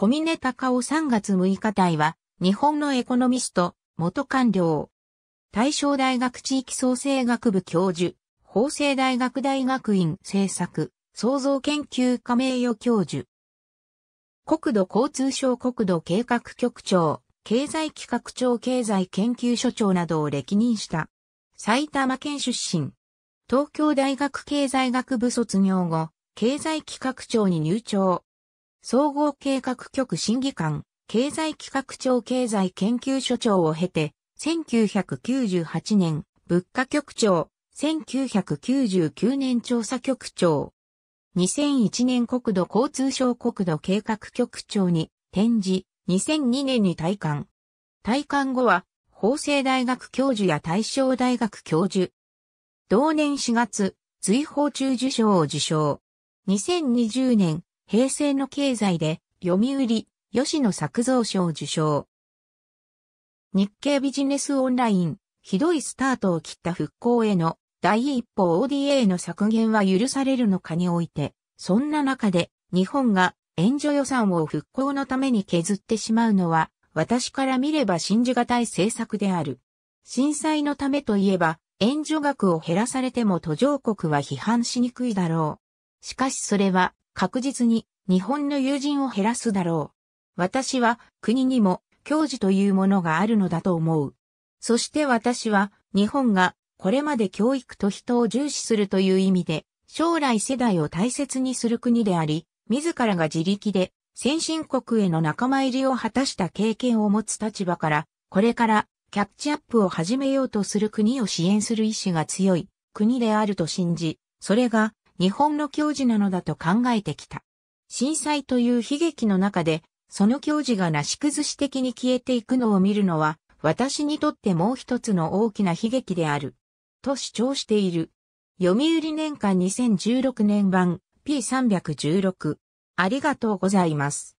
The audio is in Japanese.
小峰高尾3月6日隊は、日本のエコノミスト、元官僚。大正大学地域創生学部教授、法政大学大学院政策、創造研究加名誉教授。国土交通省国土計画局長、経済企画庁経済研究所長などを歴任した。埼玉県出身。東京大学経済学部卒業後、経済企画庁に入庁。総合計画局審議官、経済企画庁経済研究所長を経て、1998年、物価局長、1999年調査局長、2001年国土交通省国土計画局長に転じ、2002年に退官。退官後は、法政大学教授や大正大学教授。同年4月、随放中受賞を受賞。2020年、平成の経済で、読売、吉野作造賞受賞。日経ビジネスオンライン、ひどいスタートを切った復興への第一歩 ODA の削減は許されるのかにおいて、そんな中で日本が援助予算を復興のために削ってしまうのは、私から見れば信じがたい政策である。震災のためといえば、援助額を減らされても途上国は批判しにくいだろう。しかしそれは、確実に日本の友人を減らすだろう。私は国にも教授というものがあるのだと思う。そして私は日本がこれまで教育と人を重視するという意味で将来世代を大切にする国であり、自らが自力で先進国への仲間入りを果たした経験を持つ立場から、これからキャッチアップを始めようとする国を支援する意志が強い国であると信じ、それが日本の教授なのだと考えてきた。震災という悲劇の中で、その教授がなし崩し的に消えていくのを見るのは、私にとってもう一つの大きな悲劇である。と主張している。読売年間2016年版 P316。ありがとうございます。